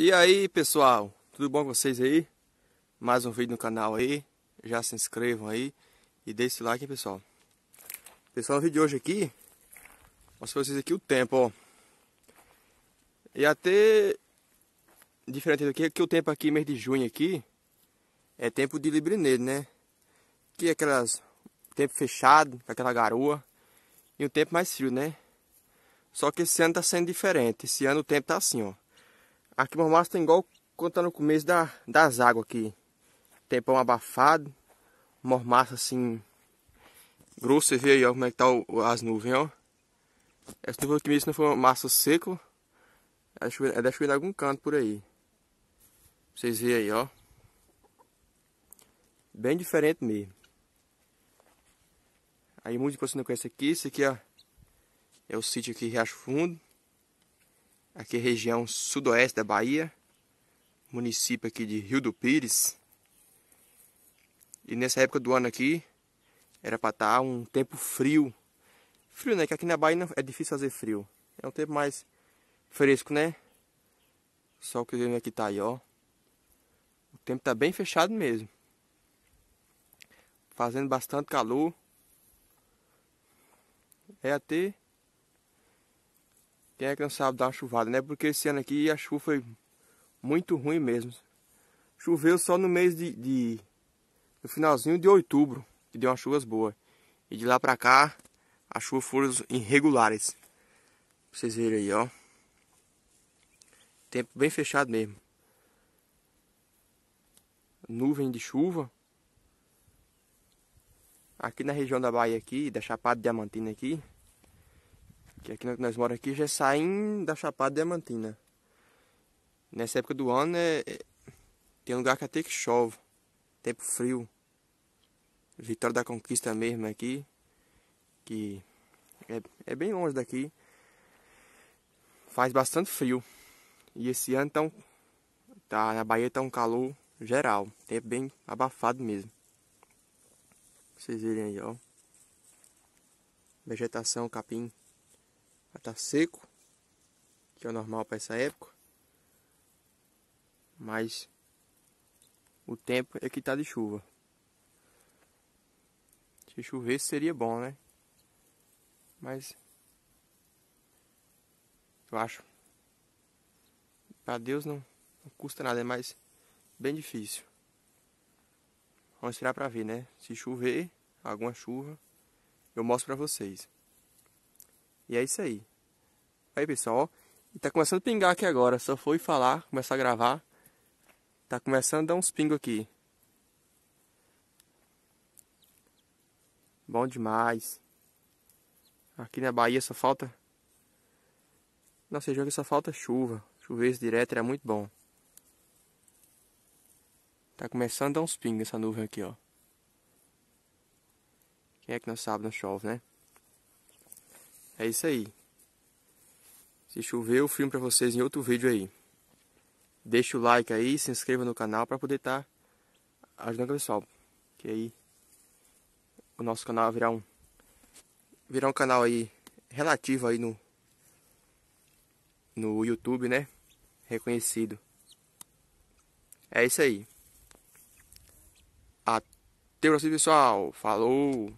E aí pessoal, tudo bom com vocês aí? Mais um vídeo no canal aí, já se inscrevam aí e deixe esse like pessoal. Pessoal, no vídeo de hoje aqui, mostro pra vocês aqui o tempo, ó. E até diferente do que o tempo aqui, mês de junho aqui, é tempo de librineiro, né? Que é aquelas, tempo fechado, com aquela garoa, e um tempo mais frio, né? Só que esse ano tá sendo diferente, esse ano o tempo tá assim, ó. Aqui uma massa tem igual contando no começo da, das águas aqui. Tempão abafado. Mormaço assim. Grosso, você vê aí ó, como é que tá o, as nuvens, ó. Essa nuvem aqui mesmo não foi uma massa seco. É chuva, é da chuva em algum canto por aí. Vocês veem aí, ó. Bem diferente mesmo. Aí muito de você não conhece aqui. Esse aqui ó, é, é o sítio aqui Riacho Fundo. Aqui é a região sudoeste da Bahia, município aqui de Rio do Pires. E nessa época do ano aqui, era para estar tá um tempo frio. Frio, né? Que aqui na Bahia é difícil fazer frio. É um tempo mais fresco, né? Só que vendo aqui tá aí, ó. O tempo tá bem fechado mesmo. Fazendo bastante calor. É até quem é que da sabe dar uma chuvada, né? Porque esse ano aqui a chuva foi muito ruim mesmo. Choveu só no mês de, de no finalzinho de outubro, que deu umas chuvas boas. E de lá pra cá, as chuvas foram irregulares. Pra vocês verem aí, ó. Tempo bem fechado mesmo. Nuvem de chuva. Aqui na região da Bahia aqui, da Chapada Diamantina aqui, que aqui nós moramos aqui, já é saem da Chapada Diamantina. Nessa época do ano é, é, tem lugar que até que chove, tempo frio. Vitória da Conquista mesmo aqui, que é, é bem longe daqui. Faz bastante frio. E esse ano tão, tá, tá, na Bahia tá um calor geral, tempo bem abafado mesmo. Pra vocês verem aí, ó. Vegetação, capim. Já tá seco, que é o normal para essa época. Mas o tempo é que tá de chuva. Se chover seria bom, né? Mas eu acho para Deus não, não custa nada, é mais bem difícil. Vamos esperar para ver, né? Se chover, alguma chuva, eu mostro para vocês. E é isso aí. Aí, pessoal, ó, tá começando a pingar aqui agora. Só foi falar, começar a gravar. Tá começando a dar uns pingos aqui. Bom demais. Aqui na Bahia só falta... Nossa, jogo só falta chuva. Chuveiro direto era muito bom. Tá começando a dar uns pingos essa nuvem aqui, ó. Quem é que não sabe, não chove, né? É isso aí. Se chover, eu filmo para vocês em outro vídeo aí. Deixa o like aí, se inscreva no canal para poder estar tá ajudando o pessoal. Que aí o nosso canal virar um virar um canal aí relativo aí no no YouTube, né? Reconhecido. É isso aí. Até o próximo pessoal. Falou.